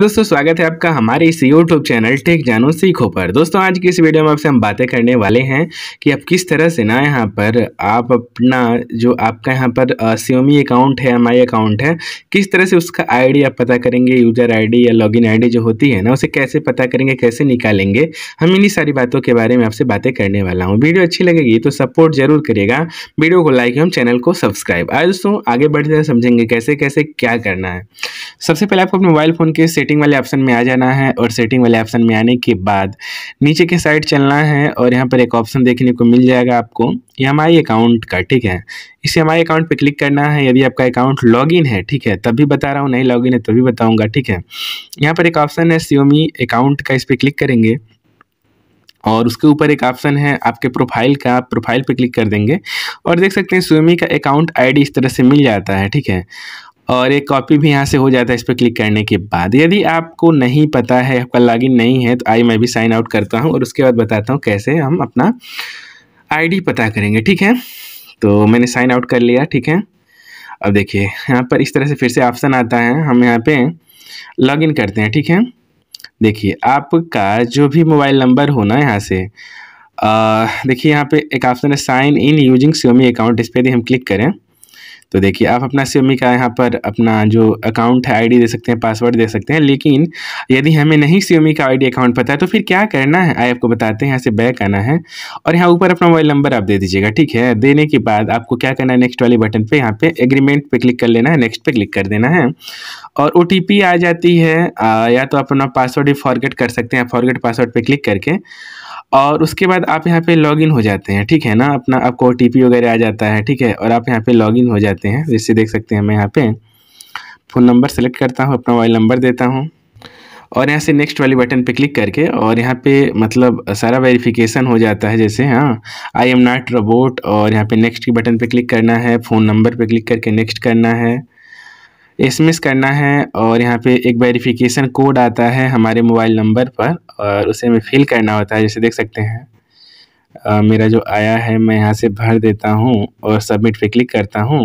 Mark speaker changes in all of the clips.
Speaker 1: दोस्तों स्वागत है आपका हमारे इस यूट्यूब चैनल टेक जानो सीखो पर दोस्तों आज की इस वीडियो में आपसे हम बातें करने वाले हैं कि आप किस तरह से ना यहाँ पर आप अपना जो आपका यहाँ पर सीओमी अकाउंट है एम अकाउंट है किस तरह से उसका आईडी आप पता करेंगे यूजर आईडी या लॉगिन आईडी जो होती है ना उसे कैसे पता करेंगे कैसे निकालेंगे हम इन्हीं सारी बातों के बारे में आपसे बातें करने वाला हूँ वीडियो अच्छी लगेगी तो सपोर्ट जरूर करेगा वीडियो को लाइक एवं चैनल को सब्सक्राइब आज दोस्तों आगे बढ़ते समझेंगे कैसे कैसे क्या करना है सबसे पहले आपको अपने मोबाइल फ़ोन के सेट सेटिंग वाले ऑप्शन में आ जाना है और सेटिंग वाले ऑप्शन में आने के बाद नीचे के साइड चलना है और यहाँ पर एक ऑप्शन देखने को मिल जाएगा आपको ये एम आई अकाउंट का ठीक है इसे एम आई अकाउंट पे क्लिक करना है यदि आपका अकाउंट लॉगिन है ठीक है तब भी बता रहा हूँ नहीं लॉगिन है तभी बताऊँगा ठीक है यहाँ पर एक ऑप्शन है सीओमी अकाउंट का इस पर क्लिक करेंगे और उसके ऊपर एक ऑप्शन है आपके प्रोफाइल का आप प्रोफाइल पर क्लिक कर देंगे और देख सकते हैं सोमी का अकाउंट आईडी इस तरह से मिल जाता है ठीक है और एक कॉपी भी यहाँ से हो जाता है इस पर क्लिक करने के बाद यदि आपको नहीं पता है आपका लॉगिन नहीं है तो आई मैं भी साइन आउट करता हूँ और उसके बाद बताता हूँ कैसे हम अपना आईडी पता करेंगे ठीक है तो मैंने साइन आउट कर लिया ठीक है अब देखिए यहाँ पर इस तरह से फिर से ऑप्शन आता है हम यहाँ पे लॉग इन करते हैं ठीक है देखिए आपका जो भी मोबाइल नंबर हो ना यहाँ से देखिए यहाँ पे एक ऑप्शन है sign in using Xiaomi account इस पर यदि हम क्लिक करें तो देखिए आप अपना सीएमई का यहाँ पर अपना जो अकाउंट है आईडी दे सकते हैं पासवर्ड दे सकते हैं लेकिन यदि हमें नहीं सीएमई का आईडी अकाउंट पता है तो फिर क्या करना है आई आपको बताते हैं यहाँ से बैक आना है और यहाँ ऊपर अपना मोबाइल नंबर आप दे दीजिएगा ठीक है देने के बाद आपको क्या करना है नेक्स्ट वाले बटन पर यहाँ पर एग्रीमेंट पर क्लिक कर लेना है नेक्स्ट पर क्लिक कर देना है और ओ आ जाती है या तो आप अपना पासवर्ड भी फॉरगेट कर सकते हैं फॉरगेट पासवर्ड पर क्लिक करके और उसके बाद आप यहाँ पे लॉगिन हो जाते हैं ठीक है ना अपना आपको ओ वगैरह आ जाता है ठीक है और आप यहाँ पे लॉगिन हो जाते हैं जिससे देख सकते हैं मैं यहाँ पे फ़ोन नंबर सेलेक्ट करता हूँ अपना मोबाइल नंबर देता हूँ और यहाँ से नेक्स्ट वाले बटन पे क्लिक करके और यहाँ पे मतलब सारा वेरिफिकेशन हो जाता है जैसे हाँ आई एम नॉट रोबोट और यहाँ पे नेक्स्ट की बटन पे क्लिक करना है फ़ोन नंबर पे क्लिक करके नेक्स्ट करना है एसमिस करना है और यहाँ पे एक वेरिफिकेशन कोड आता है हमारे मोबाइल नंबर पर और उसे हमें फिल करना होता है जैसे देख सकते हैं आ, मेरा जो आया है मैं यहाँ से भर देता हूँ और सबमिट पे क्लिक करता हूँ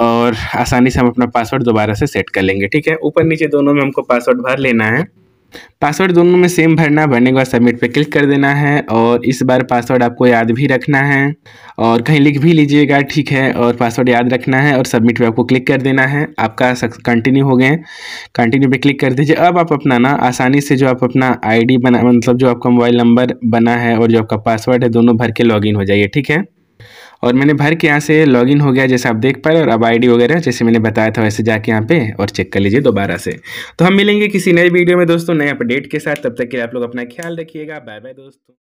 Speaker 1: और आसानी से हम अपना पासवर्ड दोबारा से सेट कर लेंगे ठीक है ऊपर नीचे दोनों में हमको पासवर्ड भर लेना है पासवर्ड दोनों में सेम भरना भरने के बाद सबमिट पे क्लिक कर देना है और इस बार पासवर्ड आपको याद भी रखना है और कहीं लिख भी लीजिएगा ठीक है और पासवर्ड याद रखना है और सबमिट पे आपको क्लिक कर देना है आपका कंटिन्यू हो गए कंटिन्यू पे क्लिक कर दीजिए अब आप अपना ना आसानी से जो आप अपना आईडी बना मतलब जो आपका मोबाइल नंबर बना है और जो आपका पासवर्ड है दोनों भर के लॉग हो जाइए ठीक है और मैंने भर के यहाँ से लॉगिन हो गया जैसे आप देख पाए और अब आईडी वगैरह जैसे मैंने बताया था वैसे जाके यहाँ पे और चेक कर लीजिए दोबारा से तो हम मिलेंगे किसी नए वीडियो में दोस्तों नए अपडेट के साथ तब तक के लिए आप लोग अपना ख्याल रखिएगा बाय बाय दोस्तों